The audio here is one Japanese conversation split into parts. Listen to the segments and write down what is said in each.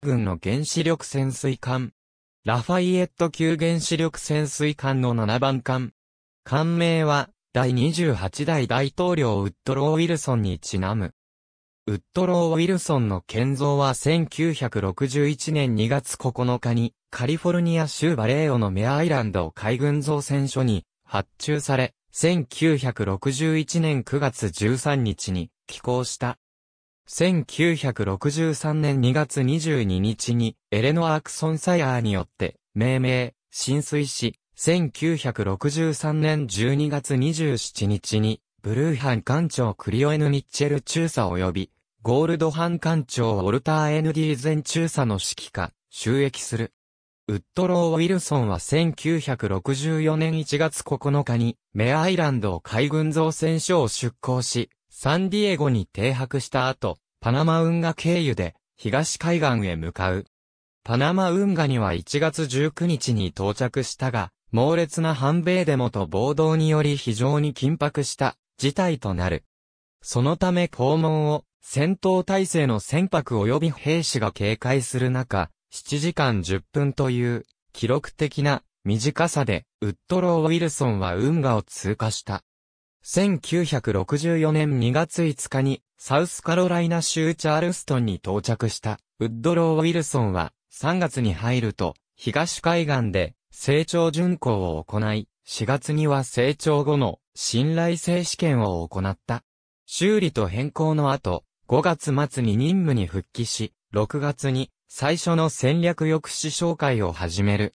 軍の原子力潜水艦。ラファイエット級原子力潜水艦の7番艦。艦名は、第28代大統領ウッドロー・ウィルソンにちなむ。ウッドロー・ウィルソンの建造は1961年2月9日に、カリフォルニア州バレーオのメアイランド海軍造船所に発注され、1961年9月13日に寄港した。1963年2月22日にエレノア・ークソン・サイアーによって命名、浸水し、1963年12月27日にブルーハン艦長クリオエヌ・ミッチェル中佐及びゴールドハン艦長オルター・エヌ・ディーゼン中佐の指揮下、収益する。ウッドロー・ウィルソンは1964年1月9日に、メアイランド海軍造船所を出港し、サンディエゴに停泊した後、パナマ運河経由で東海岸へ向かう。パナマ運河には1月19日に到着したが、猛烈な反米デモと暴動により非常に緊迫した事態となる。そのため肛門を戦闘態勢の船舶及び兵士が警戒する中、7時間10分という記録的な短さでウッドロー・ウィルソンは運河を通過した。1964年2月5日に、サウスカロライナ州チャールストンに到着した、ウッドロー・ウィルソンは、3月に入ると、東海岸で、成長巡航を行い、4月には成長後の、信頼性試験を行った。修理と変更の後、5月末に任務に復帰し、6月に、最初の戦略抑止紹介を始める。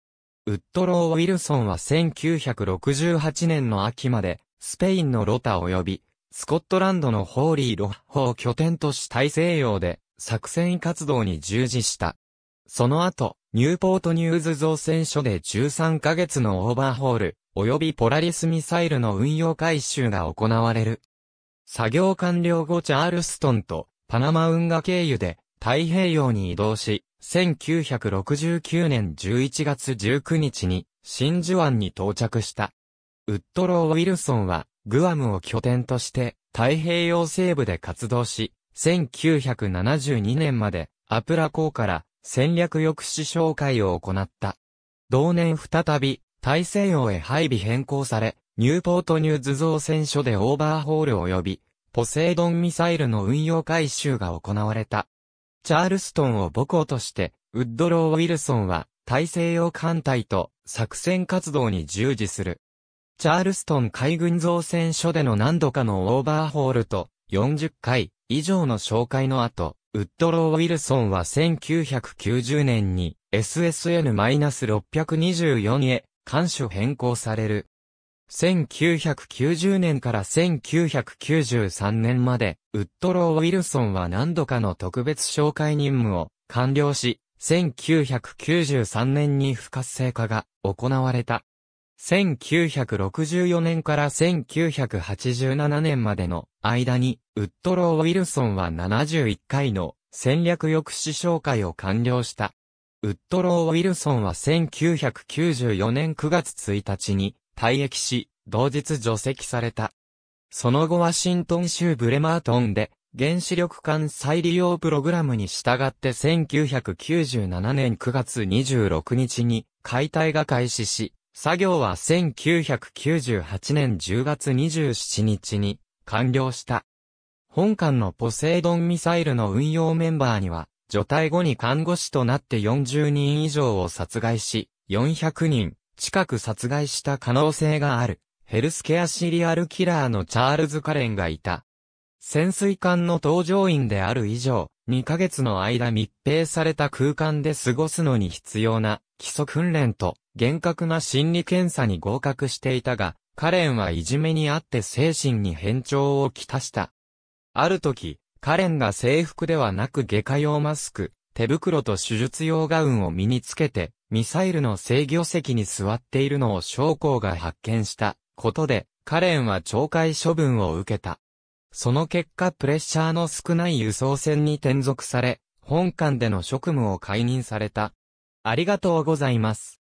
ウッドロー・ウィルソンは1968年の秋までスペインのロタ及び、スコットランドのホーリーロッホを拠点とし大西洋で作戦活動に従事した。その後、ニューポートニューズ造船所で13ヶ月のオーバーホール、及びポラリスミサイルの運用回収が行われる。作業完了後チャールストンとパナマ運河経由で太平洋に移動し、1969年11月19日に真珠湾に到着した。ウッドロー・ウィルソンは、グアムを拠点として、太平洋西部で活動し、1972年まで、アプラ港から戦略抑止紹介を行った。同年再び、大西洋へ配備変更され、ニューポートニューズ造船所でオーバーホール及び、ポセイドンミサイルの運用回収が行われた。チャールストンを母校として、ウッドロー・ウィルソンは、大西洋艦隊と作戦活動に従事する。チャールストン海軍造船所での何度かのオーバーホールと、40回以上の紹介の後、ウッドロー・ウィルソンは1990年に SSN-624 へ艦種変更される。1990年から1993年まで、ウッドロー・ウィルソンは何度かの特別紹介任務を完了し、1993年に不活性化が行われた。1964年から1987年までの間に、ウッドロー・ウィルソンは71回の戦略抑止紹介を完了した。ウッドロー・ウィルソンは1994年9月1日に退役し、同日除籍された。その後ワシントン州ブレマートンで原子力艦再利用プログラムに従って1997年9月26日に解体が開始し、作業は1998年10月27日に完了した。本艦のポセイドンミサイルの運用メンバーには、除隊後に看護師となって40人以上を殺害し、400人近く殺害した可能性がある、ヘルスケアシリアルキラーのチャールズ・カレンがいた。潜水艦の搭乗員である以上、2ヶ月の間密閉された空間で過ごすのに必要な基礎訓練と厳格な心理検査に合格していたが、カレンはいじめにあって精神に変調をきたした。ある時、カレンが制服ではなく外科用マスク、手袋と手術用ガウンを身につけて、ミサイルの制御席に座っているのを将校が発見したことで、カレンは懲戒処分を受けた。その結果プレッシャーの少ない輸送船に転属され、本館での職務を解任された。ありがとうございます。